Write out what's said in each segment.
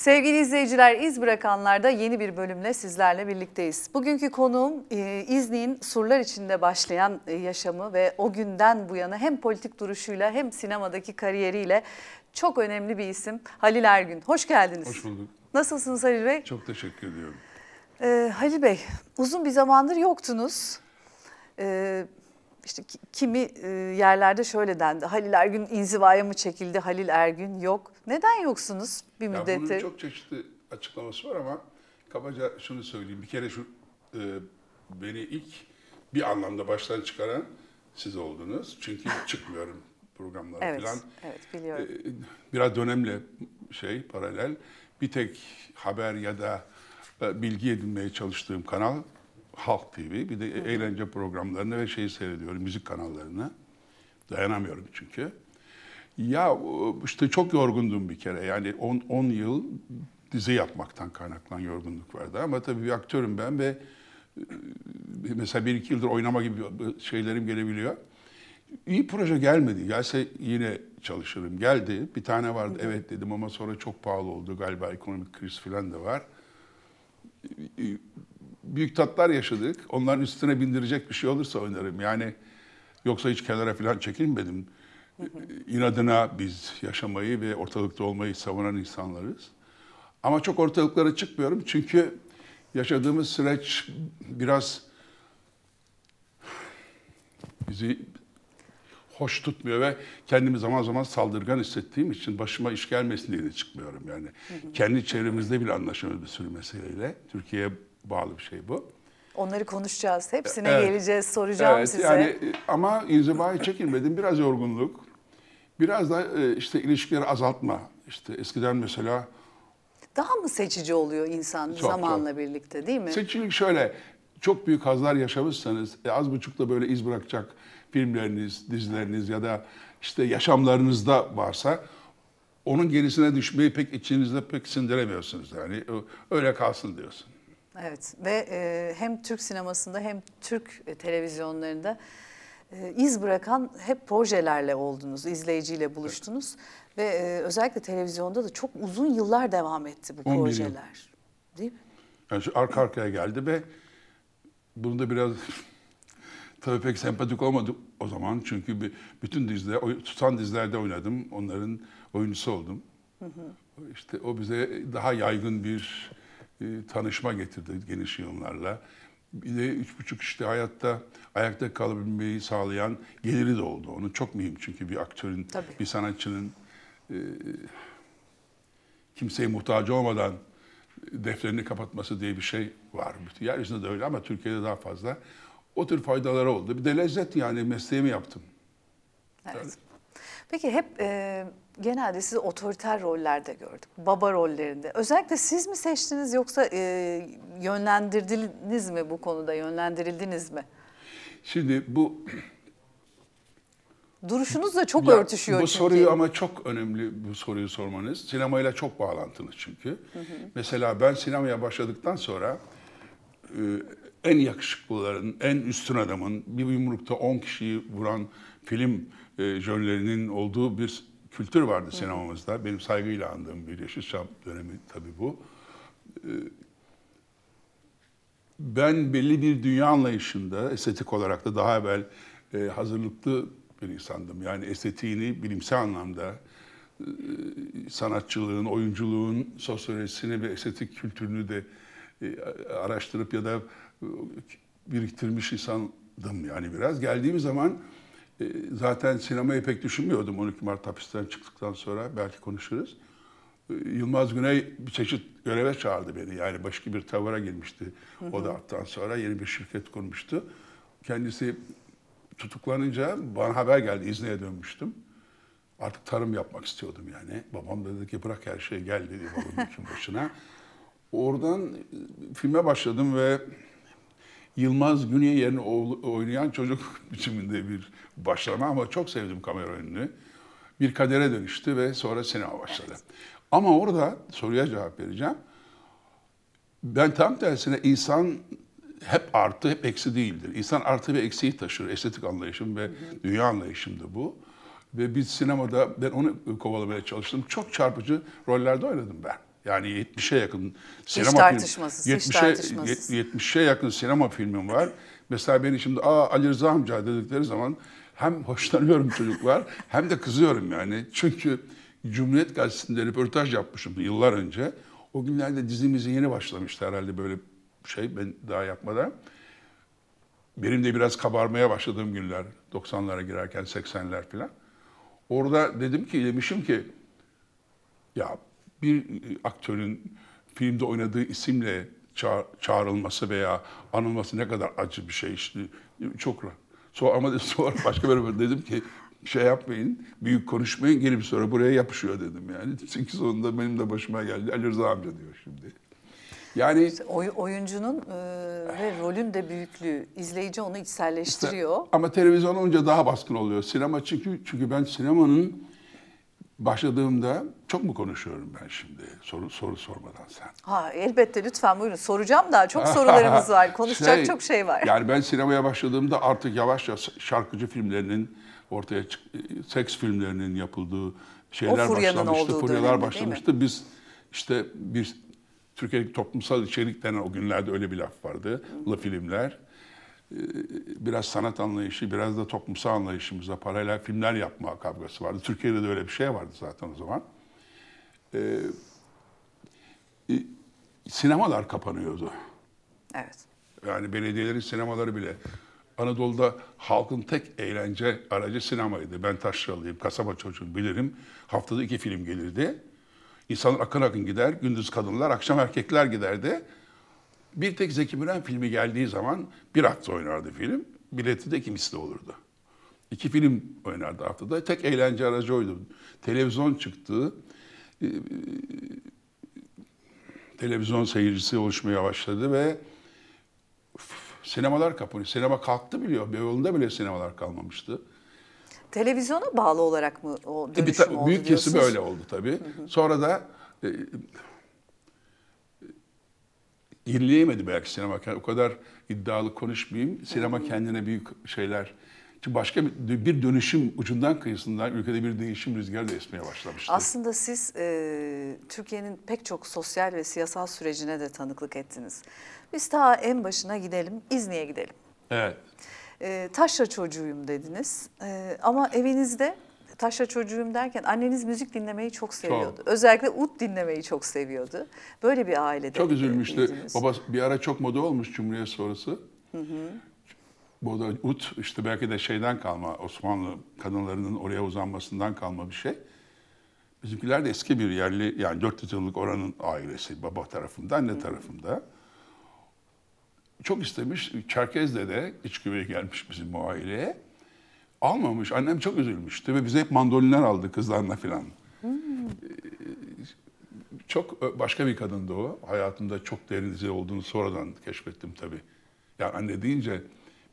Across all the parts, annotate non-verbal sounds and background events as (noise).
Sevgili izleyiciler iz bırakanlarda yeni bir bölümle sizlerle birlikteyiz. Bugünkü konuğum e, İznik'in surlar içinde başlayan e, yaşamı ve o günden bu yana hem politik duruşuyla hem sinemadaki kariyeriyle çok önemli bir isim Halil Ergün. Hoş geldiniz. Hoş bulduk. Nasılsınız Halil Bey? Çok teşekkür ediyorum. Ee, Halil Bey uzun bir zamandır yoktunuz. Ee, işte kimi e, yerlerde şöyle dendi. Halil Ergün inzivaya mı çekildi? Halil Ergün yok. Neden yoksunuz bir müddettir? bunun çok çeşitli açıklaması var ama kabaca şunu söyleyeyim. Bir kere şu e, beni ilk bir anlamda baştan çıkaran siz oldunuz. Çünkü (laughs) çıkmıyorum programlara evet, falan. Evet, biliyorum. E, biraz dönemle şey paralel. Bir tek haber ya da e, bilgi edinmeye çalıştığım kanal Halk TV bir de Hı. eğlence programlarını ve şeyi seyrediyorum müzik kanallarını. Dayanamıyorum çünkü. Ya e, işte çok yorgundum bir kere. Yani 10 yıl dizi yapmaktan kaynaklanan yorgunluk vardı. Ama tabii bir aktörüm ben ve e, mesela bir iki yıldır oynama gibi şeylerim gelebiliyor. İyi proje gelmedi. Gelse yine çalışırım. Geldi. Bir tane vardı. Hı. Evet dedim ama sonra çok pahalı oldu. Galiba ekonomik kriz falan da var büyük tatlar yaşadık. Onların üstüne bindirecek bir şey olursa oynarım. Yani yoksa hiç kenara falan çekinmedim. İnadına biz yaşamayı ve ortalıkta olmayı savunan insanlarız. Ama çok ortalıklara çıkmıyorum çünkü yaşadığımız süreç biraz bizi hoş tutmuyor ve kendimi zaman zaman saldırgan hissettiğim için başıma iş gelmesin diye de çıkmıyorum yani. Hı hı. Kendi çevremizde bile anlaşamıyoruz bir sürü meseleyle. Türkiye bağlı bir şey bu. Onları konuşacağız. Hepsine evet. geleceğiz, soracağım evet, size. Yani, e, ama inzivaya çekilmedim. Biraz yorgunluk. Biraz da e, işte ilişkileri azaltma. İşte eskiden mesela... Daha mı seçici oluyor insan çok, zamanla çok. birlikte değil mi? Seçicilik şöyle. Çok büyük hazlar yaşamışsanız e, az buçuk da böyle iz bırakacak filmleriniz, dizileriniz ya da işte yaşamlarınızda varsa onun gerisine düşmeyi pek içinizde pek sindiremiyorsunuz. Yani öyle kalsın diyorsun. Evet ve e, hem Türk sinemasında hem Türk e, televizyonlarında e, iz bırakan hep projelerle oldunuz, izleyiciyle buluştunuz. Evet. Ve e, özellikle televizyonda da çok uzun yıllar devam etti bu projeler. Yıl. Değil mi? Yani şu arka arkaya geldi ve bunu da biraz (laughs) tabii pek sempatik olmadı o zaman. Çünkü bir, bütün diziler, tutan dizilerde oynadım. Onların oyuncusu oldum. Hı hı. İşte o bize daha yaygın bir e, tanışma getirdi geniş yığınlarla. Bir de üç buçuk işte hayatta ayakta kalabilmeyi sağlayan geliri de oldu. Onu çok mühim çünkü bir aktörün, Tabii. bir sanatçının e, kimseye muhtaç olmadan defterini kapatması diye bir şey var. Yeryüzünde de öyle ama Türkiye'de daha fazla. O tür faydaları oldu. Bir de lezzet yani mesleğimi yaptım. Evet. Yani, Peki hep e, genelde sizi otoriter rollerde gördük, baba rollerinde. Özellikle siz mi seçtiniz yoksa e, yönlendirdiniz mi bu konuda, yönlendirildiniz mi? Şimdi bu... Duruşunuz da çok ya, örtüşüyor bu çünkü. Bu soruyu ama çok önemli bu soruyu sormanız. Sinemayla çok bağlantılı çünkü. Hı hı. Mesela ben sinemaya başladıktan sonra e, en yakışıklıların, en üstün adamın, bir yumrukta 10 kişiyi vuran film e, jönlerinin olduğu bir kültür vardı sinemamızda. Evet. Benim saygıyla andığım bir Yeşilçam dönemi tabii bu. E, ben belli bir dünya anlayışında estetik olarak da daha evvel e, hazırlıklı bir insandım. Yani estetiğini bilimsel anlamda e, sanatçılığın, oyunculuğun sosyolojisini ve estetik kültürünü de e, araştırıp ya da e, biriktirmiş insandım yani biraz. Geldiğim zaman ee, zaten sinemayı pek düşünmüyordum 12 Mart hapisten çıktıktan sonra. Belki konuşuruz. Ee, Yılmaz Güney bir çeşit göreve çağırdı beni. Yani başka bir tavara girmişti o da attan sonra. Yeni bir şirket kurmuştu. Kendisi tutuklanınca bana haber geldi. İzne'ye dönmüştüm. Artık tarım yapmak istiyordum yani. Babam da dedi ki bırak her şeyi gel dedi babamın (laughs) başına. Oradan filme başladım ve Yılmaz yerini oynayan çocuk (laughs) biçiminde bir başlama ama çok sevdim kamera önünü. Bir kadere dönüştü ve sonra sinema başladı. Evet. Ama orada soruya cevap vereceğim. Ben tam tersine insan hep artı hep eksi değildir. İnsan artı ve eksiyi taşır. Estetik anlayışım ve hı hı. dünya anlayışım da bu. Ve biz sinemada ben onu kovalamaya çalıştım. Çok çarpıcı rollerde oynadım ben. Yani 70'e yakın sinema filmi, film, 70'e 70'e yakın sinema filmim var. Mesela beni şimdi Aa, Ali Rıza amca dedikleri zaman hem hoşlanıyorum (laughs) çocuklar hem de kızıyorum yani. Çünkü Cumhuriyet Gazetesi'nde röportaj yapmışım yıllar önce. O günlerde dizimizi yeni başlamıştı herhalde böyle şey ben daha yapmadan. Benim de biraz kabarmaya başladığım günler 90'lara girerken 80'ler falan. Orada dedim ki demişim ki ya bir e, aktörün filmde oynadığı isimle çağrılması veya anılması ne kadar acı bir şey. işte çok sonra ama (laughs) sonra başka bir dedim ki şey yapmayın, büyük konuşmayın, gelip sonra buraya yapışıyor dedim yani. (laughs) Çünkü sonunda benim de başıma geldi. Ali Rıza amca diyor şimdi. Yani Oy, oyuncunun e, ve rolün de büyüklüğü izleyici onu içselleştiriyor. Işte, ama televizyon onca daha baskın oluyor. Sinema çünkü çünkü ben sinemanın başladığımda çok mu konuşuyorum ben şimdi soru soru sormadan sen? Ha elbette lütfen buyurun soracağım da çok sorularımız var. (laughs) Konuşacak şey, çok şey var. Yani ben sinemaya başladığımda artık yavaş yavaş şarkıcı filmlerinin ortaya çık seks filmlerinin yapıldığı şeyler başlamıştı. Furyalar başlamıştı. Biz işte bir Türkiye'deki toplumsal içerik denen o günlerde öyle bir laf vardı. La filmler ee, biraz sanat anlayışı, biraz da toplumsal anlayışımıza paralel filmler yapma kavgası vardı. Türkiye'de de öyle bir şey vardı zaten o zaman. Ee, e, sinemalar kapanıyordu. Evet. Yani belediyelerin sinemaları bile. Anadolu'da halkın tek eğlence aracı sinemaydı. Ben Taşralıyım, kasaba çocuğu bilirim. Haftada iki film gelirdi. İnsanlar akın akın gider, gündüz kadınlar, akşam erkekler giderdi. Bir tek Zeki Müren filmi geldiği zaman bir hafta oynardı film. Bileti de kimisi de olurdu. İki film oynardı haftada. Tek eğlence aracı oydu. Televizyon çıktı televizyon seyircisi oluşmaya başladı ve sinemalar kapanıyor. Sinema kalktı biliyor. Beyoğlu'nda bile sinemalar kalmamıştı. Televizyona bağlı olarak mı o dönüşüm e, bir ta- oldu Büyük diyorsunuz? kesimi öyle oldu tabii. Hı hı. Sonra da e, e, yenileyemedi belki sinema. O kadar iddialı konuşmayayım. Sinema kendine büyük şeyler çünkü başka bir, bir dönüşüm ucundan kıyısından ülkede bir değişim rüzgarı da esmeye başlamıştı. Aslında siz e, Türkiye'nin pek çok sosyal ve siyasal sürecine de tanıklık ettiniz. Biz daha en başına gidelim, İzni'ye gidelim. Evet. E, taşra çocuğuyum dediniz e, ama evinizde taşra çocuğuyum derken anneniz müzik dinlemeyi çok seviyordu. Çok. Özellikle ut dinlemeyi çok seviyordu. Böyle bir ailede. Çok üzülmüştü. Baba bir ara çok moda olmuş Cumhuriyet sonrası. Hı hı. Bu da ut işte belki de şeyden kalma Osmanlı kadınlarının oraya uzanmasından kalma bir şey. Bizimkiler de eski bir yerli yani 400 yıllık oranın ailesi baba tarafında anne tarafında. Çok istemiş Çerkez'de de iç güveye gelmiş bizim bu aileye. Almamış annem çok üzülmüştü ve bize hep mandolinler aldı kızlarla filan. Hmm. Çok e, başka bir kadındı o. Hayatımda çok derin olduğunu sonradan keşfettim tabii. Yani anne deyince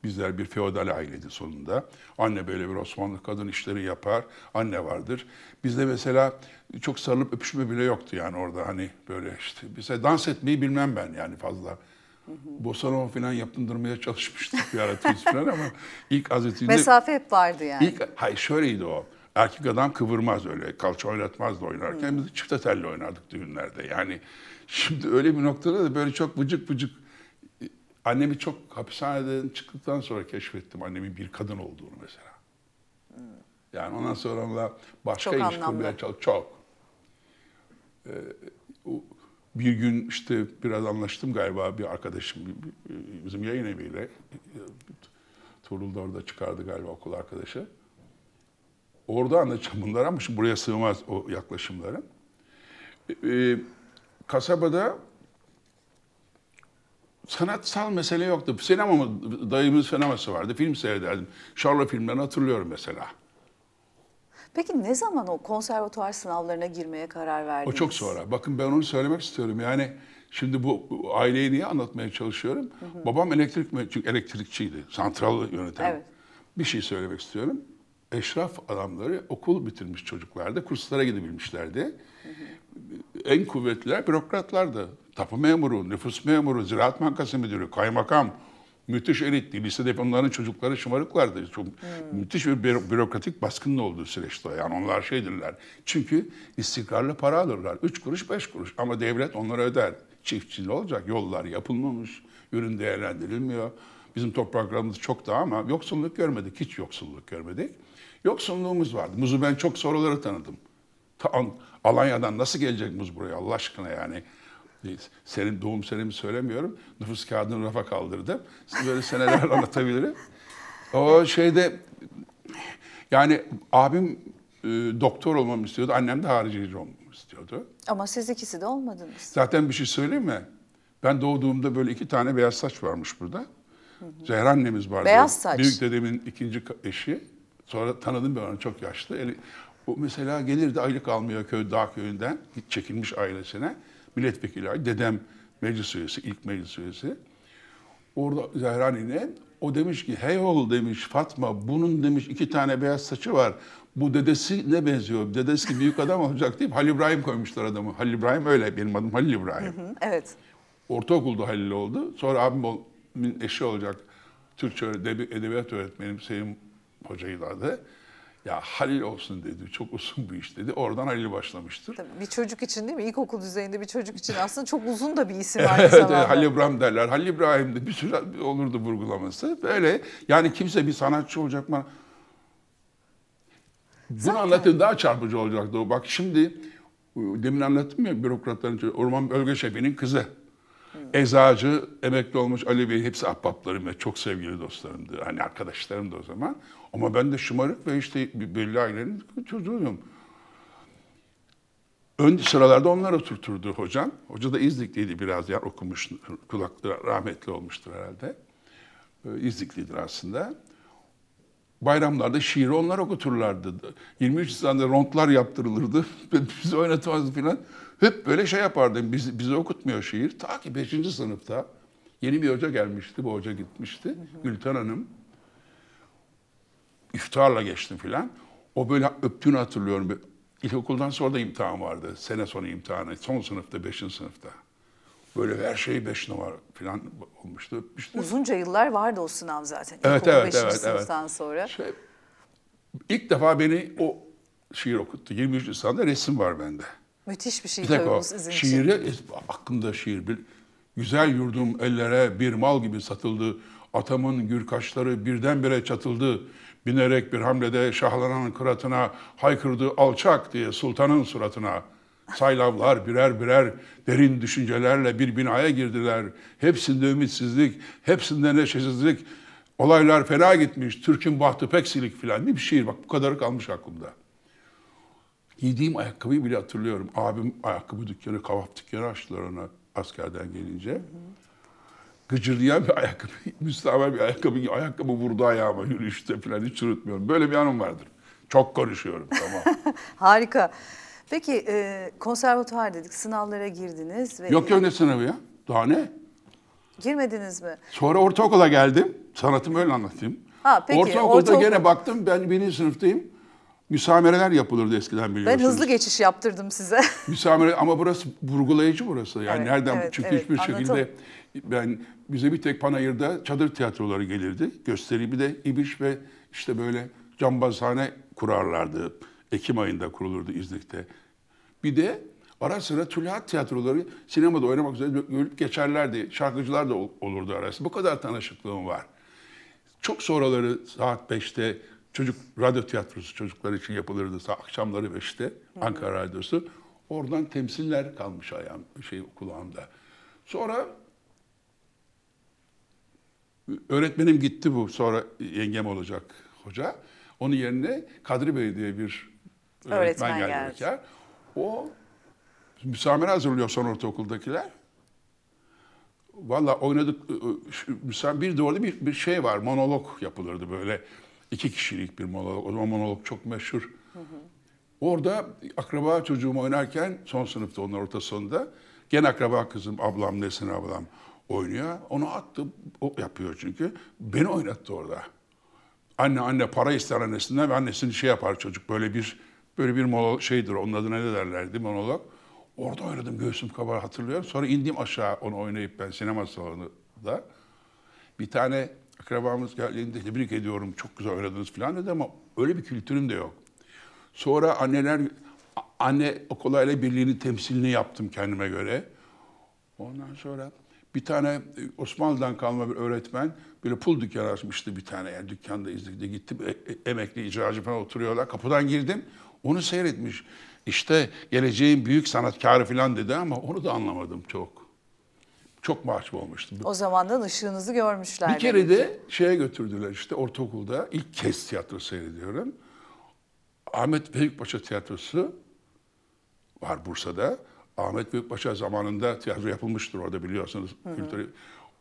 Bizler bir feodal aileydi sonunda. Anne böyle bir Osmanlı kadın işleri yapar. Anne vardır. Bizde mesela çok sarılıp öpüşme bile yoktu yani orada hani böyle işte. Mesela dans etmeyi bilmem ben yani fazla. Bosanova falan yaptırmaya çalışmıştık bir ara falan ama (laughs) ilk azetinde Mesafe hep vardı yani. İlk, hayır şöyleydi o. Erkek adam kıvırmaz öyle. Kalça oynatmazdı oynarken. Hı. Hmm. Biz çift telli oynardık düğünlerde. Yani şimdi öyle bir noktada da böyle çok bıcık bıcık Annemi çok hapishaneden çıktıktan sonra keşfettim annemin bir kadın olduğunu mesela. Yani ondan sonra onunla başka iş kurmaya çalış. Çok. Ee, bir gün işte biraz anlaştım galiba bir arkadaşım bizim yayın eviyle. Tuğrul da orada çıkardı galiba okul arkadaşı. Orada anlaşacağım bunlar ama şimdi buraya sığmaz o yaklaşımların. Ee, kasabada sanatsal mesele yoktu. Sinema mı? Dayımın sineması vardı. Film seyrederdim. Şarlo filmlerini hatırlıyorum mesela. Peki ne zaman o konservatuvar sınavlarına girmeye karar verdiniz? O çok sonra. Bakın ben onu söylemek istiyorum. Yani şimdi bu aileyi niye anlatmaya çalışıyorum? Hı hı. Babam elektrik çünkü elektrikçiydi. Santral yöneten. Evet. Bir şey söylemek istiyorum. Eşraf adamları okul bitirmiş çocuklardı. Kurslara gidebilmişlerdi. Hı hı. En kuvvetliler bürokratlardı tapu memuru, nüfus memuru, ziraat bankası müdürü, kaymakam, müthiş elitti. Lisede onların çocukları şımarıklardı. Çok hmm. müthiş bir bürokratik baskının olduğu süreçte. Yani onlar şeydirler. Çünkü istikrarlı para alırlar. Üç kuruş, beş kuruş. Ama devlet onları öder. Çiftçili olacak. Yollar yapılmamış. Ürün değerlendirilmiyor. Bizim topraklarımız çok daha ama yoksulluk görmedik. Hiç yoksulluk görmedik. Yoksulluğumuz vardı. Muzu ben çok soruları tanıdım. Ta Alanya'dan nasıl gelecek muz buraya Allah aşkına yani senin doğum senemi söylemiyorum. Nüfus kağıdını rafa kaldırdım. Böyle seneler (laughs) anlatabilirim. O şeyde yani abim e, doktor olmamı istiyordu. Annem de haricici olmamı istiyordu. Ama siz ikisi de olmadınız. Zaten bir şey söyleyeyim mi? Ben doğduğumda böyle iki tane beyaz saç varmış burada. Hı hı. Zehra annemiz vardı. Beyaz saç. Büyük dedemin ikinci eşi. Sonra tanıdım ben onu çok yaşlı. O mesela gelirdi aylık almıyor köy dağ köyünden. çekilmiş ailesine milletvekili, dedem meclis üyesi, ilk meclis üyesi. Orada Zehrani'ne o demiş ki hey ol demiş Fatma bunun demiş iki tane beyaz saçı var. Bu dedesi ne benziyor? Dedesi ki büyük adam olacak deyip Halil İbrahim koymuşlar adamı. Halil İbrahim öyle benim adım Halil İbrahim. evet. Ortaokulda Halil oldu. Sonra abimin eşi olacak Türkçe edebiyat öğretmenim Selim Hoca'ydı adı. Ya Halil olsun dedi. Çok uzun bu iş dedi. Oradan Halil başlamıştır. Tabii bir çocuk için değil mi? İlkokul düzeyinde bir çocuk için (laughs) aslında çok uzun da bir isim var. (laughs) evet, Halil İbrahim derler. Halil İbrahim de bir sürü olurdu vurgulaması. Böyle yani kimse bir sanatçı olacak mı? Bunu Zaten... anlatın daha çarpıcı olacaktı o. Bak şimdi demin anlattım ya bürokratların orman bölge şefinin kızı. Hmm. Ezacı, emekli olmuş Ali Bey hepsi ahbaplarım ve çok sevgili dostlarımdı. Hani arkadaşlarım da o zaman. Ama ben de şımarık ve işte belli ailelerini çocuğuyum. Ön sıralarda onlar oturturdu hocam. Hoca da İznikliydi biraz yer okumuş, kulakları rahmetli olmuştur herhalde. Ee, İzniklidir aslında. Bayramlarda şiiri onlar okuturlardı. 23 Nisan'da rondlar yaptırılırdı. (laughs) bizi oynatmazdı filan. Hep böyle şey yapardım. Biz, bizi okutmuyor şiir. Ta ki 5. sınıfta yeni bir hoca gelmişti. Bu hoca gitmişti. Gülten Hanım iftarla geçtim filan. O böyle öptüğünü hatırlıyorum. İlkokuldan sonra da imtihan vardı. Sene sonu imtihanı. Son sınıfta, beşinci sınıfta. Böyle her şeyi beş numara falan olmuştu. Öpmüştü. Uzunca yıllar vardı o sınav zaten. Evet, İlkokul evet, evet, evet. sonra. Şey, ilk defa beni o şiir okuttu. 23 Nisan'da resim var bende. Müthiş bir şey bir tabii o. şiiri, e, Aklımda şiir. Bir, güzel yurdum ellere bir mal gibi satıldı. Atamın gür kaşları birdenbire çatıldı binerek bir hamlede şahlanan kıratına haykırdı alçak diye sultanın suratına. Saylavlar birer birer derin düşüncelerle bir binaya girdiler. Hepsinde ümitsizlik, hepsinde neşesizlik. Olaylar fena gitmiş, Türk'ün bahtı pek silik filan. Bir şiir bak bu kadarı kalmış aklımda. Giydiğim ayakkabıyı bile hatırlıyorum. Abim ayakkabı dükkanı, kavaf dükkanı açtılar ona askerden gelince. Hı hı gıcırlayan bir ayakkabı, (laughs) müstahver bir ayakkabı, ayakkabı vurdu ayağıma yürüyüşte falan hiç unutmuyorum. Böyle bir anım vardır. Çok konuşuyorum tamam. (laughs) Harika. Peki e, konservatuvar dedik, sınavlara girdiniz. ve Yok yok ne sınavı ya? Daha ne? Girmediniz mi? Sonra ortaokula geldim. Sanatımı öyle anlatayım. Ha, peki, Ortaokulda ortaokul- gene baktım ben birinci sınıftayım. Müsamereler yapılırdı eskiden biliyorsunuz. Ben hızlı geçiş yaptırdım size. (laughs) Müsamere ama burası vurgulayıcı burası. Yani evet, nereden evet, çünkü evet, hiçbir anlatalım. şekilde ben bize bir tek Panayır'da çadır tiyatroları gelirdi. Gösteri bir de İbiş ve işte böyle cambazhane kurarlardı. Ekim ayında kurulurdu İznik'te. Bir de ara sıra tülahat tiyatroları sinemada oynamak üzere görüp geçerlerdi. Şarkıcılar da olurdu arası. Bu kadar tanışıklığım var. Çok sonraları saat 5'te çocuk radyo tiyatrosu çocuklar için yapılırdı. Akşamları ve işte Ankara Radyosu. Oradan temsiller kalmış ayağım, şey kulağımda. Sonra öğretmenim gitti bu sonra yengem olacak hoca. Onun yerine Kadri Bey diye bir öğretmen, öğretmen geldi. geldi. Bekar. O müsamere hazırlıyor son ortaokuldakiler. Valla oynadık, bir de orada bir, bir şey var, monolog yapılırdı böyle. İki kişilik bir monolog. O zaman monolog çok meşhur. Hı hı. Orada akraba çocuğum oynarken son sınıfta onun ortasında, sonunda gene akraba kızım ablam Nesin ablam oynuyor. Onu attı. O yapıyor çünkü. Beni oynattı orada. Anne anne para ister annesinden ve annesini şey yapar çocuk böyle bir böyle bir monolog şeydir onun adına ne derlerdi monolog. Orada oynadım göğsüm kabar hatırlıyorum. Sonra indim aşağı onu oynayıp ben sinema salonunda. Bir tane akrabamız geldiğinde tebrik ediyorum çok güzel oynadınız falan dedi ama öyle bir kültürüm de yok. Sonra anneler anne kolayla birliğinin temsilini yaptım kendime göre. Ondan sonra bir tane e, Osmanlı'dan kalma bir öğretmen böyle pul dükkanı açmıştı bir tane. Yani dükkanda izledi gittim. E, e, emekli icracı falan oturuyorlar. Kapıdan girdim. Onu seyretmiş. İşte geleceğin büyük sanatkarı falan dedi ama onu da anlamadım çok çok mahcup olmuştum. O zamandan ışığınızı görmüşler. Bir kere de ki. şeye götürdüler işte ortaokulda ilk kez tiyatro seyrediyorum. Ahmet Büyükbaşa Tiyatrosu var Bursa'da. Ahmet Büyükbaşa zamanında tiyatro yapılmıştır orada biliyorsunuz. Kültürü.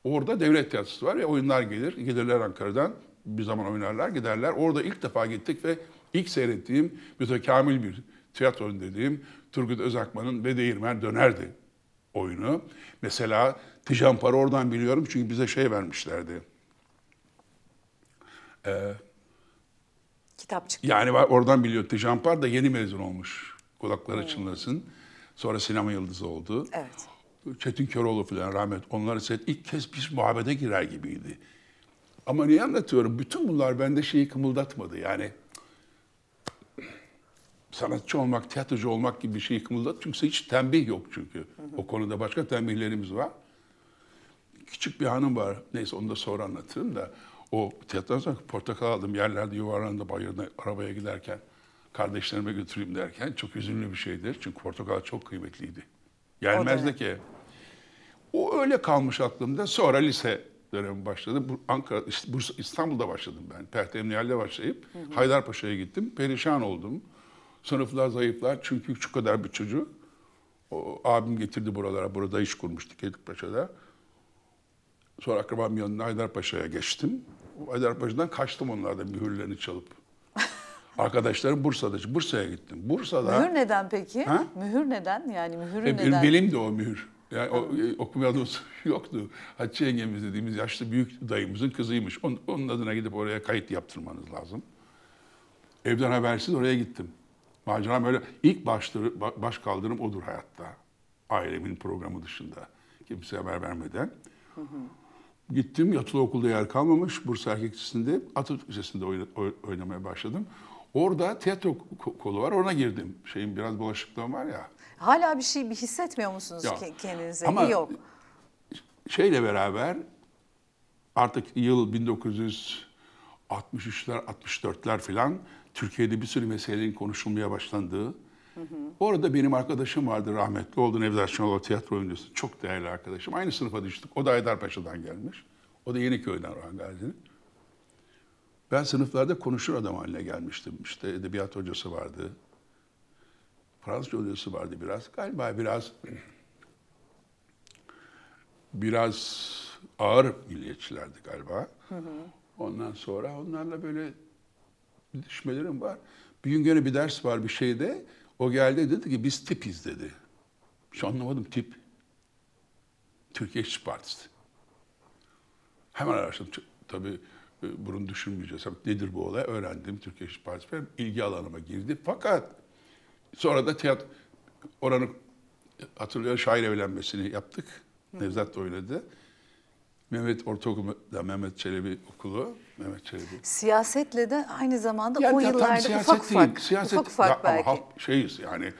Orada devlet tiyatrosu var ve oyunlar gelir. Giderler Ankara'dan bir zaman oynarlar giderler. Orada ilk defa gittik ve ilk seyrettiğim mütekamil bir tiyatro dediğim Turgut Özakman'ın ve Değirmen Döner'di oyunu. Mesela Tijan oradan biliyorum çünkü bize şey vermişlerdi. Ee, çıktı. Yani oradan biliyor. Tijan da yeni mezun olmuş. Kulakları hmm. çınlasın. Sonra sinema yıldızı oldu. Evet. Çetin Köroğlu falan rahmet onlar ise ilk kez biz muhabbete girer gibiydi. Ama niye anlatıyorum? Bütün bunlar bende şeyi kımıldatmadı. Yani sanatçı olmak, tiyatrocu olmak gibi bir şey kımıldat. Çünkü hiç tembih yok çünkü. O konuda başka tembihlerimiz var. Küçük bir hanım var. Neyse onu da sonra anlatırım da. O tiyatrodan sonra portakal aldım. Yerlerde yuvarlandı bayırda arabaya giderken. Kardeşlerime götüreyim derken çok üzünlü bir şeydir. Çünkü portakal çok kıymetliydi. Gelmezdi ki. O öyle kalmış aklımda. Sonra lise dönemi başladı. Ankara, Bursa, İstanbul'da başladım ben. Pertemniyal'de başlayıp Haydarpaşa'ya gittim. Perişan oldum. Sınıflar zayıflar çünkü şu kadar bir çocuğu. O, abim getirdi buralara. Burada iş kurmuştuk Edikpaşa'da. Sonra akrabam yanına Haydarpaşa'ya geçtim. Haydarpaşa'dan kaçtım onlardan mühürlerini çalıp. (laughs) Arkadaşlarım Bursa'da. Bursa'ya gittim. Bursa'da... Mühür neden peki? Ha? Mühür neden? Yani mühürü e, neden? Benim de o mühür. Yani o, e, okumadığımız (laughs) yoktu. Hatice yengemiz dediğimiz yaşlı büyük dayımızın kızıymış. Onun, onun adına gidip oraya kayıt yaptırmanız lazım. Evden habersiz oraya gittim. Maceram öyle ilk başları, baş kaldırım odur hayatta. Ailemin programı dışında. Kimseye haber vermeden. Hı hı. Gittim yatılı okulda yer kalmamış. Bursa Erkek Lisesi'nde Atatürk Lisesi'nde oynamaya başladım. Orada tiyatro kolu var ona girdim. Şeyin biraz bulaşıklığım var ya. Hala bir şey bir hissetmiyor musunuz ya, kendinize? Ama Yok. Şeyle beraber artık yıl 1963'ler 64'ler filan Türkiye'de bir sürü meselelerin konuşulmaya başlandığı. Hı hı. Orada benim arkadaşım vardı rahmetli oldu Nevzat Şenol tiyatro oyuncusu. Çok değerli arkadaşım. Aynı sınıfa düştük. O da Aydarpaşa'dan gelmiş. O da Yeniköy'den Orhan Gazi'nin. Ben sınıflarda konuşur adam haline gelmiştim. İşte edebiyat hocası vardı. Fransızca hocası vardı biraz. Galiba biraz biraz ağır milliyetçilerdi galiba. Hı hı. Ondan sonra onlarla böyle düşmelerim var. Bir gün gene bir ders var bir şeyde. O geldi dedi ki biz tipiz dedi. Hiç anlamadım tip. Türkiye İşçi Partisi. Hemen araştırdım. Tabii e, bunu düşünmeyeceğiz. Nedir bu olay? Öğrendim. Türkiye İşçi Partisi benim ilgi alanıma girdi. Fakat sonra da tiyatro oranın e, hatırlıyor şair evlenmesini yaptık. Nevzat da oynadı. Mehmet Ortaokulu'da Mehmet Çelebi Okulu. Mehmet Çelebi. Siyasetle de aynı zamanda yani o yıllarda ufak ufak, siyaset, ufak ufak ya, belki. Ama şeyiz yani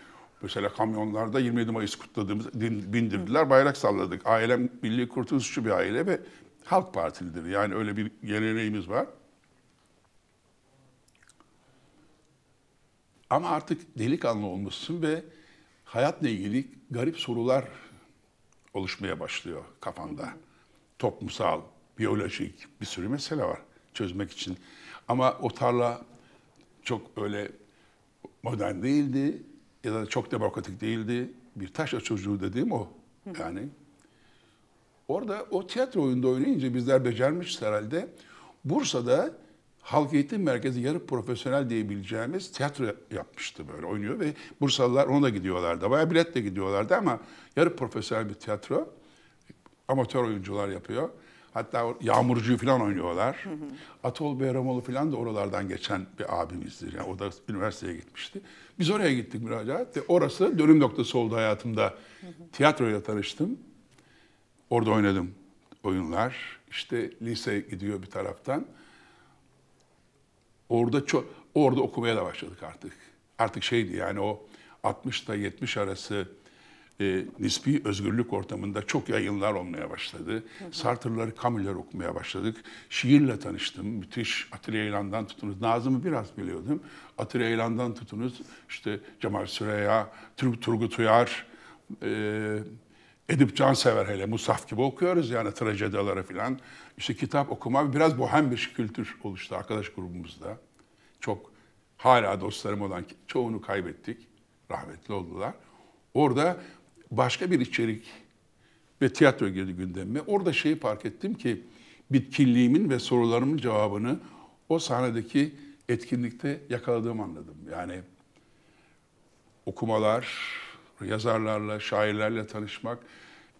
mesela kamyonlarda 27 Mayıs kutladığımız bindirdiler Hı. bayrak salladık. Ailem Milli Kurtuluşçu bir aile ve Halk Partilidir. Yani öyle bir geleneğimiz var. Ama artık delikanlı olmuşsun ve hayatla ilgili garip sorular oluşmaya başlıyor kafanda. Hı toplumsal, biyolojik bir sürü mesele var çözmek için. Ama o tarla çok öyle modern değildi ya da çok demokratik değildi. Bir taşla çocuğu dediğim o yani. Orada o tiyatro oyunda oynayınca bizler becermişiz herhalde. Bursa'da Halk Eğitim Merkezi yarı profesyonel diyebileceğimiz tiyatro yapmıştı böyle oynuyor ve Bursalılar ona da gidiyorlardı. Bayağı biletle gidiyorlardı ama yarı profesyonel bir tiyatro amatör oyuncular yapıyor. Hatta Yağmurcu falan oynuyorlar. Hı hı. Atol Behramoğlu falan da oralardan geçen bir abimizdir. Yani o da üniversiteye gitmişti. Biz oraya gittik müracaat ve orası dönüm noktası oldu hayatımda. Hı hı. Tiyatroyla tanıştım. Orada oynadım oyunlar. İşte lise gidiyor bir taraftan. Orada çok orada okumaya da başladık artık. Artık şeydi yani o 60 ile 70 arası e, nispi özgürlük ortamında çok yayınlar olmaya başladı. Hı hı. Sartırları, Camus'ları okumaya başladık. Şiirle tanıştım. Müthiş Atilla Eylan'dan tutunuz. Nazım'ı biraz biliyordum. Atilla Eylan'dan tutunuz. işte Cemal Süreya, Tur Turgut Uyar, e, Edip Cansever hele Musaf gibi okuyoruz yani trajediyalara filan. İşte kitap okuma biraz bohem bir kültür oluştu arkadaş grubumuzda. Çok hala dostlarım olan çoğunu kaybettik. Rahmetli oldular. Orada başka bir içerik ve tiyatro girdi gündeme. Orada şeyi fark ettim ki bitkinliğimin ve sorularımın cevabını o sahnedeki etkinlikte yakaladığımı anladım. Yani okumalar, yazarlarla, şairlerle tanışmak,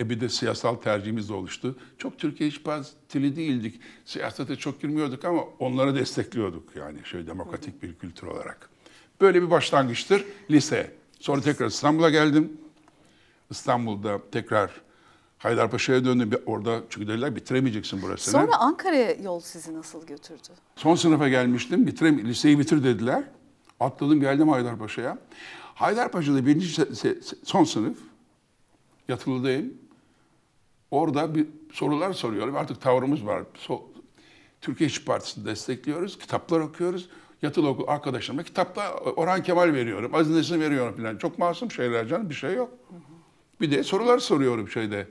e bir de siyasal tercihimiz de oluştu. Çok Türkiye hiç partili değildik. Siyasete çok girmiyorduk ama onları destekliyorduk yani şöyle demokratik bir kültür olarak. Böyle bir başlangıçtır lise. Sonra tekrar İstanbul'a geldim. İstanbul'da tekrar Haydarpaşa'ya döndüm. orada çünkü dediler bitiremeyeceksin burası. Sonra Ankara'ya yol sizi nasıl götürdü? Son sınıfa gelmiştim. Bitirem liseyi bitir dediler. Atladım geldim Haydarpaşa'ya. Haydarpaşa'da birinci son sınıf yatılıdayım. Orada bir sorular soruyorum. Artık tavrımız var. So Türkiye İş Partisi'ni destekliyoruz. Kitaplar okuyoruz. Yatılı okul arkadaşlarıma kitapla Orhan Kemal veriyorum. Aziz Nesin veriyorum falan. Çok masum şeyler canım. Bir şey yok. Hı hı. Bir de sorular soruyorum şeyde.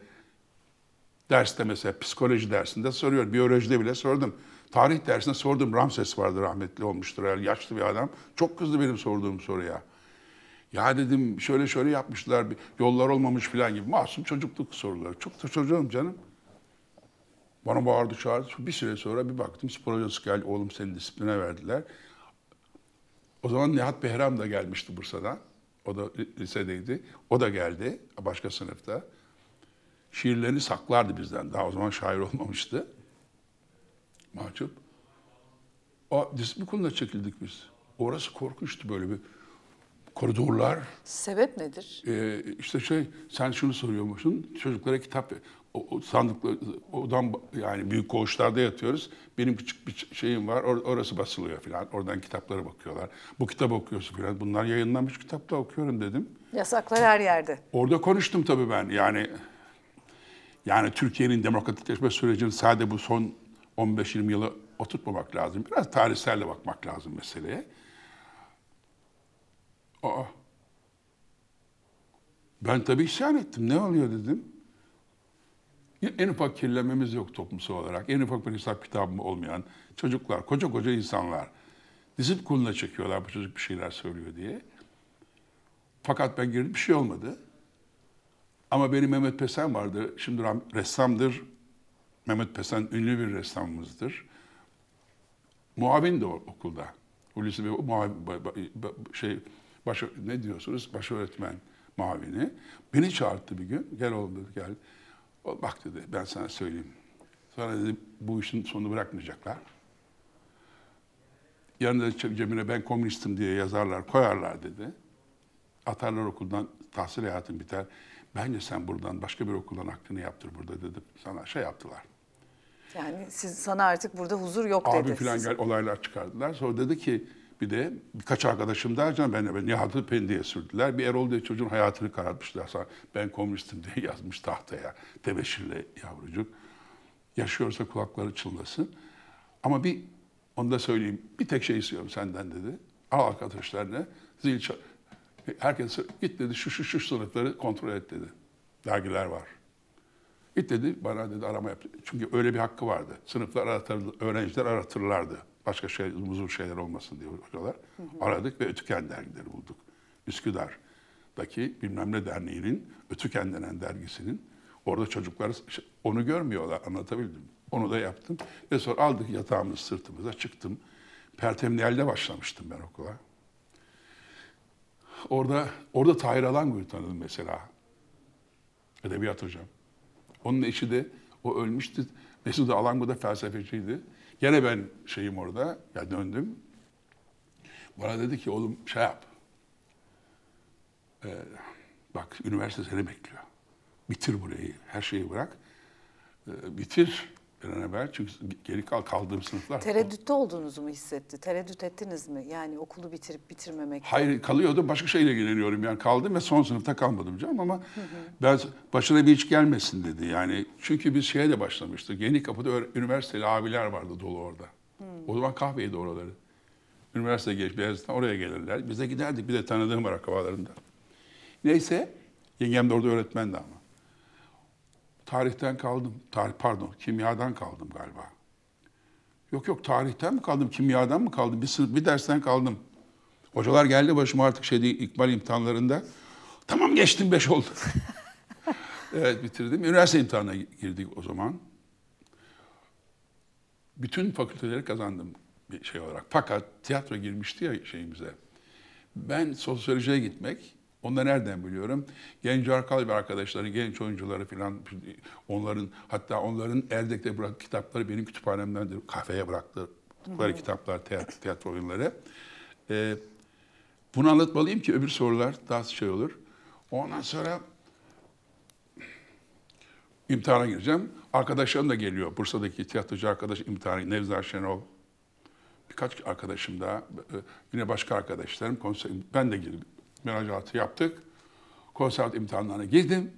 Derste mesela psikoloji dersinde soruyor, Biyolojide bile sordum. Tarih dersinde sordum. Ramses vardı rahmetli olmuştur. Yani yaşlı bir adam. Çok kızdı benim sorduğum soruya. Ya dedim şöyle şöyle yapmışlar. Yollar olmamış falan gibi. Masum çocukluk soruları. Çok da çocuğum canım. Bana bağırdı çağırdı. Bir süre sonra bir baktım spor hocası geldi. Oğlum seni disipline verdiler. O zaman Nihat Behram da gelmişti Bursa'dan. O da lisedeydi. O da geldi başka sınıfta. Şiirlerini saklardı bizden. Daha o zaman şair olmamıştı. Mahcup. O disiplin konuda çekildik biz. Orası korkunçtu böyle bir koridorlar. Sebep nedir? Ee, işte şey, sen şunu soruyormuşsun, çocuklara kitap o, o sandıklı odan yani büyük koğuşlarda yatıyoruz. Benim küçük bir şeyim var. Or, orası basılıyor falan. Oradan kitaplara bakıyorlar. Bu kitap okuyorsun falan. Bunlar yayınlanmış kitapta okuyorum dedim. Yasaklar her yerde. Orada konuştum tabii ben. Yani yani Türkiye'nin demokratikleşme sürecini sadece bu son 15-20 yıla oturtmamak lazım. Biraz tarihselle bakmak lazım meseleye. Aa. Ben tabii isyan ettim. Ne oluyor dedim en ufak kirlememiz yok toplumsal olarak. En ufak bir hesap kitabı olmayan çocuklar, koca koca insanlar. Dizip kuluna çekiyorlar bu çocuk bir şeyler söylüyor diye. Fakat ben girdim bir şey olmadı. Ama benim Mehmet Pesen vardı. Şimdi ressamdır. Mehmet Pesen ünlü bir ressamımızdır. Muavin de okulda. Hulusi Bey şey baş, ne diyorsunuz? Baş öğretmen muavini. Beni çağırttı bir gün. Gel oğlum dedi gel. Bak dedi ben sana söyleyeyim. Sonra dedi bu işin sonunu bırakmayacaklar. Yanında cebine ben komünistim diye yazarlar, koyarlar dedi. Atarlar okuldan, tahsil hayatın biter. Bence sen buradan başka bir okuldan aklını yaptır burada dedi. Sana şey yaptılar. Yani siz sana artık burada huzur yok Abi dedi. Abi falan gel olaylar çıkardılar. Sonra dedi ki bir de birkaç arkadaşım da ben, ben Nihat'ı Pendik'e sürdüler. Bir Erol diye çocuğun hayatını karartmışlar. Sonra ben komünistim diye (laughs) yazmış tahtaya. Tebeşirle yavrucuk. Yaşıyorsa kulakları çınlasın. Ama bir onu da söyleyeyim. Bir tek şey istiyorum senden dedi. Al arkadaşlarına zil çal. Herkes git dedi şu şu şu sınıfları kontrol et dedi. Dergiler var. Git dedi bana dedi arama yap. Çünkü öyle bir hakkı vardı. Sınıflar aratır, öğrenciler aratırlardı başka şey, huzur şeyler olmasın diye hocalar. Hı hı. Aradık ve Ötüken dergileri bulduk. Üsküdar'daki bilmem ne derneğinin Ötüken denen dergisinin orada çocuklar onu görmüyorlar anlatabildim. Onu da yaptım ve sonra aldık yatağımız sırtımıza çıktım. Pertemniyel'de başlamıştım ben okula. Orada orada Tahir Alangöy tanıdım mesela. Edebiyat hocam. Onun eşi de o ölmüştü. Mesut Alangöy da felsefeciydi. Gene ben şeyim orada, ya döndüm. Bana dedi ki oğlum şey yap. Ee, bak üniversite seni bekliyor. Bitir burayı, her şeyi bırak. Ee, bitir bir an Çünkü geri kal kaldığım sınıflar. Tereddütte olduğunuzu mu hissetti? Tereddüt ettiniz mi? Yani okulu bitirip bitirmemek. Hayır kalıyordu. Başka şeyle ilgileniyorum. Yani kaldım ve son sınıfta kalmadım canım ama hı hı. ben başına bir hiç gelmesin dedi. Yani çünkü biz şeye de başlamıştık. Yeni kapıda üniversiteli abiler vardı dolu orada. Hı. Hmm. O zaman kahveydi oraları. Üniversite geç beyazdan oraya gelirler. Biz de giderdik bir de tanıdığım var akrabalarımda. Neyse yengem de orada öğretmendi ama. Tarihten kaldım. Tarih, pardon, kimyadan kaldım galiba. Yok yok tarihten mi kaldım, kimyadan mı kaldım? Bir, sınıf, bir dersten kaldım. Hocalar geldi başıma artık şeydi ikmal imtihanlarında. Tamam geçtim beş oldu. (laughs) evet bitirdim. Üniversite imtihanına girdik o zaman. Bütün fakülteleri kazandım bir şey olarak. Fakat tiyatro girmişti ya şeyimize. Ben sosyolojiye gitmek, onu da nereden biliyorum? Genç Arkal ve arkadaşları, genç oyuncuları falan onların hatta onların Erdek'te bıraktığı kitapları benim kütüphanemdendir. Kafeye bıraktıkları kitaplar, tiyatro, tiyatro oyunları. Ee, bunu anlatmalıyım ki öbür sorular daha şey olur. Ondan sonra imtihana gireceğim. Arkadaşlarım da geliyor. Bursa'daki tiyatrocu arkadaş imtihanı Nevzat Şenol. Birkaç arkadaşım daha. E, yine başka arkadaşlarım. Konser, ben de girdim müracaatı yaptık. Konservatuar imtihanlarına girdim.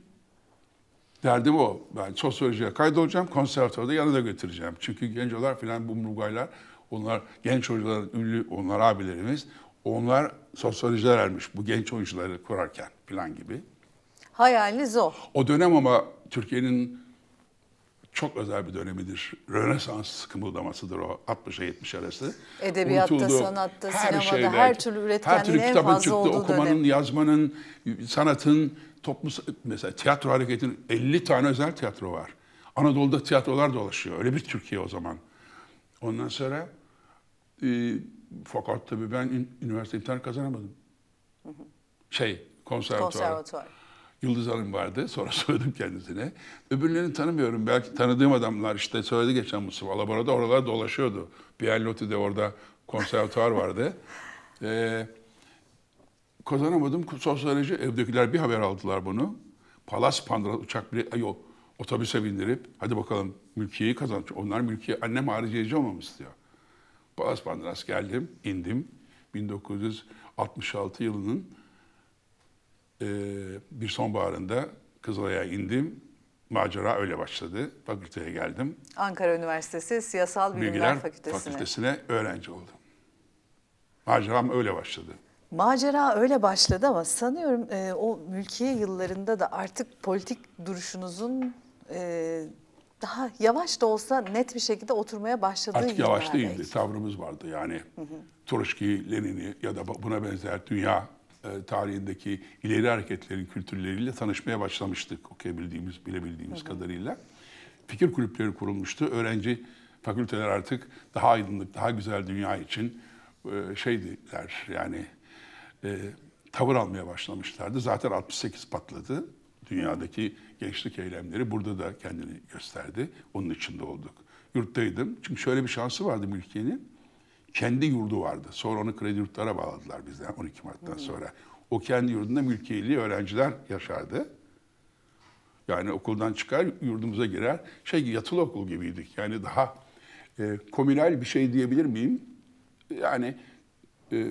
Derdim o. Ben sosyolojiye kaydolacağım. Konservatuarda yanına götüreceğim. Çünkü gencolar filan bu murgaylar onlar genç oyuncuların ünlü onlar abilerimiz. Onlar sosyolojiler ermiş bu genç oyuncuları kurarken filan gibi. Hayaliniz o. O dönem ama Türkiye'nin çok özel bir dönemidir. Rönesans kımıldamasıdır o 60'a 70 arası. Edebiyatta, Unutuldu. sanatta, her sinemada şeyde, her türlü üretkenliğin her türlü en fazla çıktı, olduğu okumanın, dönem. yazmanın, sanatın, toplu mesela tiyatro hareketinin 50 tane özel tiyatro var. Anadolu'da tiyatrolar dolaşıyor. Öyle bir Türkiye o zaman. Ondan sonra e, fakat tabii ben üniversite imtihanı kazanamadım. Hı hı. Şey, konservatuvar. konservatuvar. Yıldız Hanım vardı. (laughs) Sonra söyledim kendisine. Öbürlerini tanımıyorum. Belki tanıdığım adamlar işte söyledi geçen Mustafa Labora'da oralar dolaşıyordu. de orada konservatuar vardı. (laughs) Ee, kazanamadım sosyoloji. Evdekiler bir haber aldılar bunu. Palas Pandora uçak bile ay, yok, otobüse bindirip hadi bakalım mülkiyeyi kazan. Onlar mülkiye annem hariciyeci olmamı istiyor. Palas Pandras geldim, indim. 1966 yılının e, bir sonbaharında Kızılay'a indim. Macera öyle başladı. Fakülteye geldim. Ankara Üniversitesi Siyasal Bilgiler, Bilgiler Fakültesine. Fakültesine öğrenci oldum. Maceram öyle başladı. Macera öyle başladı ama sanıyorum e, o mülkiye yıllarında da artık politik duruşunuzun e, daha yavaş da olsa net bir şekilde oturmaya başladığı Artık yavaş değildi. Belki. Tavrımız vardı yani. Hı hı. Troşki, Lenin'i ya da buna benzer dünya e, tarihindeki ileri hareketlerin kültürleriyle tanışmaya başlamıştık okuyabildiğimiz, bilebildiğimiz hı kadarıyla. Fikir kulüpleri kurulmuştu. Öğrenci fakülteler artık daha aydınlık, daha güzel dünya için e, şeydiler yani e, tavır almaya başlamışlardı. Zaten 68 patladı. Dünyadaki gençlik eylemleri burada da kendini gösterdi. Onun içinde olduk. Yurttaydım. Çünkü şöyle bir şansı vardı bu ülkenin kendi yurdu vardı. Sonra onu kredi yurtlara bağladılar bizden 12 Mart'tan hmm. sonra. O kendi yurdunda mülkiyeli öğrenciler yaşardı. Yani okuldan çıkar, yurdumuza girer. Şey yatılı okul gibiydik. Yani daha e, komünal bir şey diyebilir miyim? Yani e,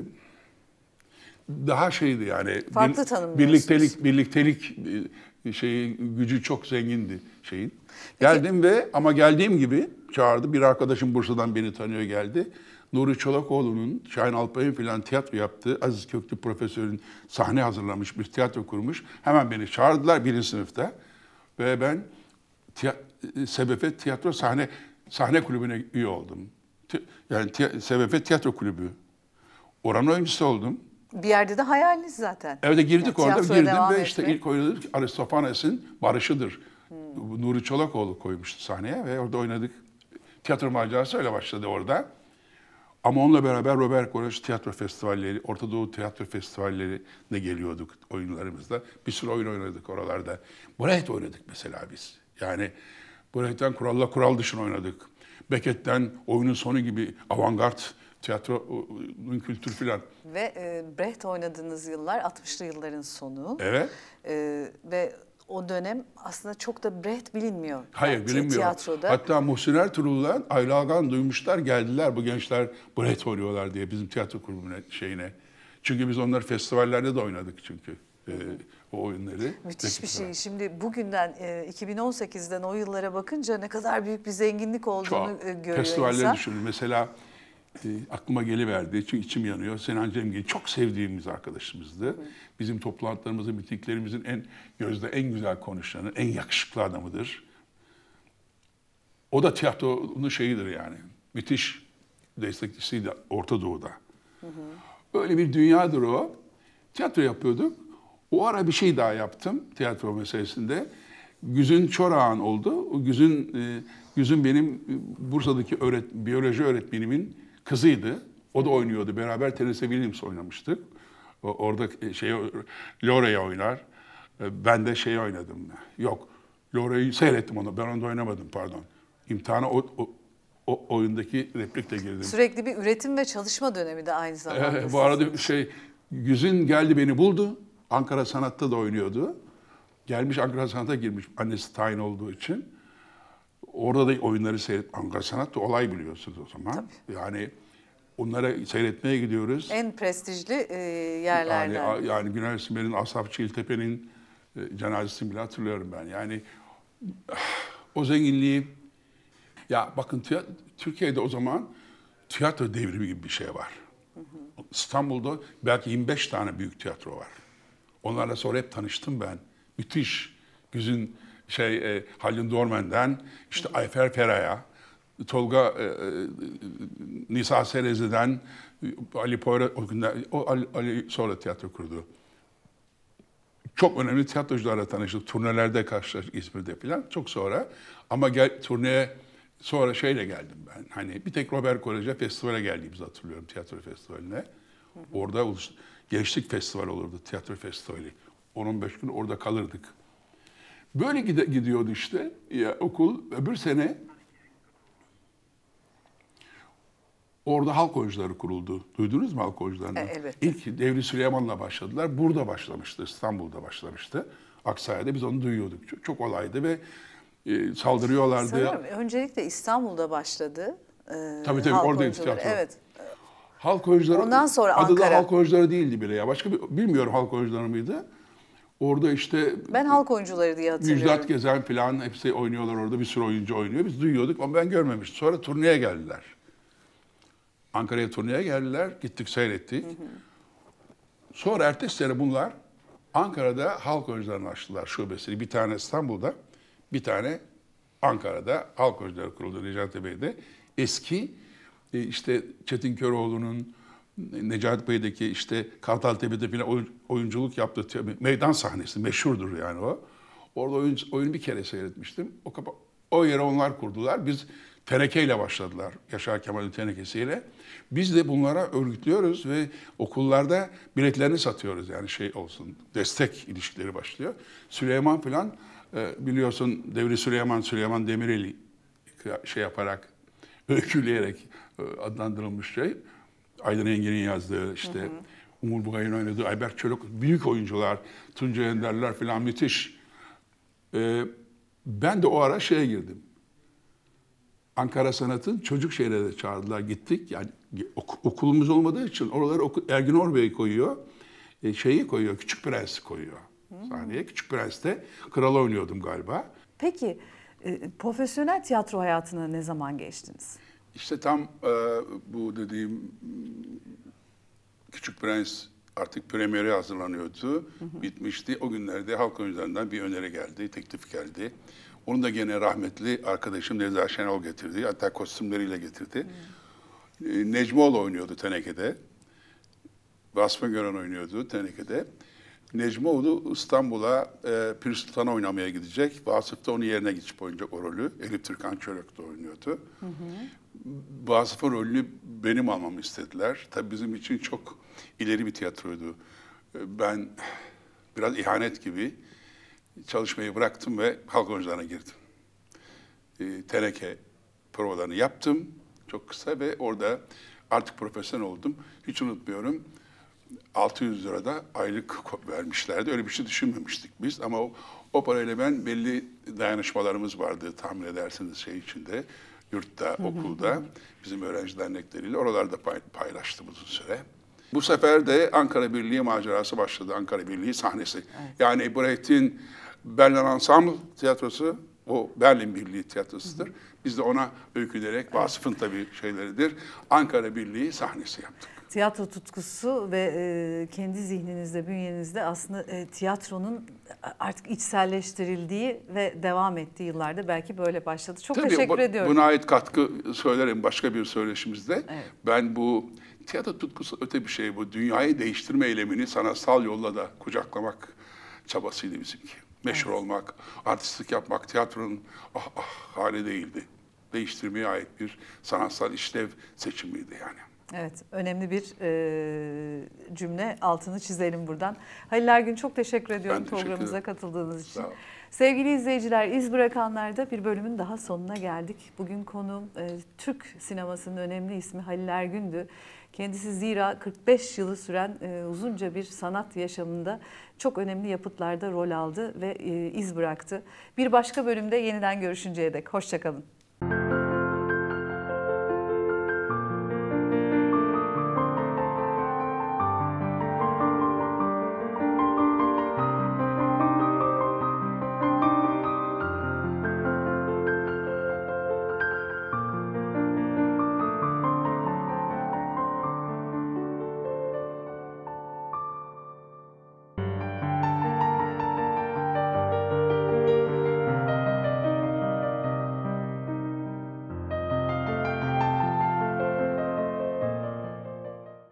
daha şeydi yani. Farklı bir, Birliktelik, birliktelik e, şeyi gücü çok zengindi şeyin. Geldim Peki. ve ama geldiğim gibi çağırdı. Bir arkadaşım Bursa'dan beni tanıyor geldi. Nuri Çolakoğlu'nun, Şahin Alpay'ın filan tiyatro yaptığı Aziz Köklü profesörün sahne hazırlamış, bir tiyatro kurmuş. Hemen beni çağırdılar birinci sınıfta ve ben tiya- e, SBF Tiyatro Sahne Sahne Kulübü'ne üye oldum. yani tiy- Tiyatro Kulübü. Oranın oyuncusu oldum. Bir yerde de hayaliniz zaten. Evet girdik yani orada girdim ve etmek. işte ilk oynadık Aristofanes'in Barışı'dır. Hmm. Nuri Çolakoğlu koymuştu sahneye ve orada oynadık. Tiyatro macerası öyle başladı orada. Ama onunla beraber Robert Kolej Tiyatro Festivalleri, Orta Doğu Tiyatro Festivalleri'ne geliyorduk oyunlarımızda? Bir sürü oyun oynadık oralarda. Brecht oynadık mesela biz. Yani Brecht'ten kuralla kural dışına oynadık. Beckett'ten oyunun sonu gibi avantgard tiyatronun kültür filan. Ve e, Brecht oynadığınız yıllar 60'lı yılların sonu. Evet. E, ve o dönem aslında çok da Brecht bilinmiyor. Hayır yani bilinmiyor. Tiyatroda. Hatta Muhsin Ertuğrul'dan Ayla Agan duymuşlar geldiler bu gençler Brecht oluyorlar diye bizim tiyatro kulübüne şeyine. Çünkü biz onları festivallerde de oynadık çünkü. Ee, o oyunları. Müthiş bir şey. Şimdi bugünden e, 2018'den o yıllara bakınca ne kadar büyük bir zenginlik olduğunu Çok. E, görüyor Festivaller insan. düşünün. Mesela e, aklıma geliverdi. Çünkü içim yanıyor. Senan Cemgil çok sevdiğimiz arkadaşımızdı. Bizim toplantılarımızın, mitinglerimizin en gözde en güzel konuşanı, en yakışıklı adamıdır. O da tiyatronun şeyidir yani. Müthiş destekçisiydi Orta Doğu'da. Böyle bir dünyadır o. Tiyatro yapıyorduk. O ara bir şey daha yaptım tiyatro meselesinde. Güzün Çorağan oldu. O Güzün, e, Güzün benim e, Bursa'daki öğret, biyoloji öğretmenimin kızıydı. O da oynuyordu. Beraber Tennessee Williams oynamıştık. Orada e, şey Lore'yi oynar. E, ben de şeyi oynadım. Yok. Lore'yi seyrettim onu. Ben onda oynamadım pardon. İmtihana o, o, o oyundaki replikle girdim. Sürekli bir üretim ve çalışma dönemi de aynı e, zamanda. Ee, bu arada şey Güzin geldi beni buldu. Ankara Sanat'ta da oynuyordu. Gelmiş Ankara Sanat'a girmiş annesi tayin olduğu için. Orada da oyunları seyret. Ankara Sanat da olay biliyorsunuz o zaman. Tabii. Yani onlara seyretmeye gidiyoruz. En prestijli e, yerlerden. Yani, yani Günay Sümer'in, Asaf Çiltepe'nin e, cenazesini bile hatırlıyorum ben. Yani (sighs) o zenginliği ya bakın Türkiye'de o zaman tiyatro devrimi gibi bir şey var. Hı hı. İstanbul'da belki 25 tane büyük tiyatro var. Onlarla sonra hep tanıştım ben. Müthiş. Güzün şey e, Halil Dormen'den işte Ayfer Fera'ya, Tolga e, e, Nisa Serezi'den Ali Poyra o günler o Ali, Ali sonra tiyatro kurdu. Çok önemli tiyatrocularla tanıştık. Turnelerde karşılaştık İzmir'de falan. Çok sonra ama gel, turneye sonra şeyle geldim ben. Hani bir tek Robert Kolej'e festivale geldiğimizi hatırlıyorum tiyatro festivaline. Hı hı. Orada Gençlik Festivali olurdu, tiyatro festivali. 10-15 gün orada kalırdık. Böyle gide, gidiyordu işte ya, okul. Öbür sene orada halk oyuncuları kuruldu. Duydunuz mu halk oyuncularını? E, elbette. İlk Devri Süleyman'la başladılar. Burada başlamıştı, İstanbul'da başlamıştı. Aksaray'da biz onu duyuyorduk. Çok, çok olaydı ve e, saldırıyorlardı. Sanırım öncelikle İstanbul'da başladı. E, tabii tabii halk oradaydı tiyatro. Evet. Halk oyuncuları Ondan sonra adı da halk oyuncuları değildi bile ya. Başka bir, bilmiyorum halk oyuncuları mıydı. Orada işte... Ben halk oyuncuları diye hatırlıyorum. Müjdat Gezen falan hepsi oynuyorlar orada. Bir sürü oyuncu oynuyor. Biz duyuyorduk ama ben görmemiştim. Sonra turneye geldiler. Ankara'ya turneye geldiler. Gittik seyrettik. Hı hı. Sonra ertesi sene bunlar Ankara'da halk oyuncularını açtılar şubesini. Bir tane İstanbul'da, bir tane Ankara'da halk oyuncuları kuruldu Necati Bey'de. Eski e, işte Çetin Köroğlu'nun, Necat Bey'deki işte Kartal Kartaltepe'de filan oyunculuk yaptığı meydan sahnesi meşhurdur yani o. Orada oyun, oyunu bir kere seyretmiştim. O, kapa o yere onlar kurdular. Biz tenekeyle başladılar. Yaşar Kemal'in tenekesiyle. Biz de bunlara örgütlüyoruz ve okullarda biletlerini satıyoruz yani şey olsun. Destek ilişkileri başlıyor. Süleyman falan e, biliyorsun Devri Süleyman, Süleyman Demireli şey yaparak, (laughs) öyküleyerek e, adlandırılmış şey. Aydın Engin'in yazdığı işte hı hı. Umur Bugay'ın oynadığı Ayberk Çoluk büyük oyuncular, Tunca Enderler falan müthiş. Ee, ben de o ara şeye girdim. Ankara Sanat'ın çocuk şeyine de çağırdılar gittik. Yani ok- okulumuz olmadığı için oraları oku- Ergin Orbey koyuyor. E, şeyi koyuyor, Küçük Prens koyuyor. Hmm. Sahneye Küçük Prens'te kral oynuyordum galiba. Peki e, profesyonel tiyatro hayatına ne zaman geçtiniz? İşte tam e, bu dediğim Küçük Prens artık premiere hazırlanıyordu. Hı hı. Bitmişti. O günlerde halk oyuncularından bir öneri geldi, teklif geldi. Onu da gene rahmetli arkadaşım Nevzat Şenol getirdi. Hatta kostümleriyle getirdi. Hı. E, Necmol oynuyordu Teneke'de. Vasfı Gören oynuyordu Teneke'de. Necmoğlu İstanbul'a e, Pir Sultan'a oynamaya gidecek. Vasıf da onun yerine geçip oynayacak o rolü. Elif Türkan Çörek de oynuyordu. Hı hı. Vasıf'ın rolünü benim almamı istediler. Tabii bizim için çok ileri bir tiyatroydu. Ben biraz ihanet gibi çalışmayı bıraktım ve halk oyuncularına girdim. Ee, teneke provalarını yaptım çok kısa ve orada artık profesyonel oldum. Hiç unutmuyorum. 600 lira da aylık vermişlerdi. Öyle bir şey düşünmemiştik biz ama o, o parayla ben belli dayanışmalarımız vardı tahmin edersiniz şey içinde yurtta, hı hı. okulda bizim öğrenci dernekleriyle oralarda pay, paylaştı uzun süre. Bu sefer de Ankara Birliği macerası başladı. Ankara Birliği sahnesi. Evet. Yani Brecht'in Berlin Ensemble Tiyatrosu o Berlin Birliği Tiyatrosu'dur. Hı hı. Biz de ona öykülerek Vasıf'ın tabii şeyleridir. Ankara Birliği sahnesi yaptık tiyatro tutkusu ve e, kendi zihninizde, bünyenizde aslında e, tiyatronun artık içselleştirildiği ve devam ettiği yıllarda belki böyle başladı. Çok Tabii, teşekkür bu, ediyorum. Buna ait katkı söylerim başka bir söyleşimizde. Evet. Ben bu tiyatro tutkusu öte bir şey bu. Dünyayı değiştirme eylemini sanatsal yolla da kucaklamak çabasıydı bizimki. Meşhur evet. olmak, artistlik yapmak tiyatronun ah ah hali değildi. Değiştirmeye ait bir sanatsal işlev seçimiydi yani. Evet önemli bir e, cümle altını çizelim buradan. Halil Ergün çok teşekkür ediyorum teşekkür programımıza ederim. katıldığınız için. Sevgili izleyiciler iz bırakanlarda bir bölümün daha sonuna geldik. Bugün konuğum e, Türk sinemasının önemli ismi Halil Ergün'dü. Kendisi zira 45 yılı süren e, uzunca bir sanat yaşamında çok önemli yapıtlarda rol aldı ve e, iz bıraktı. Bir başka bölümde yeniden görüşünceye dek hoşçakalın.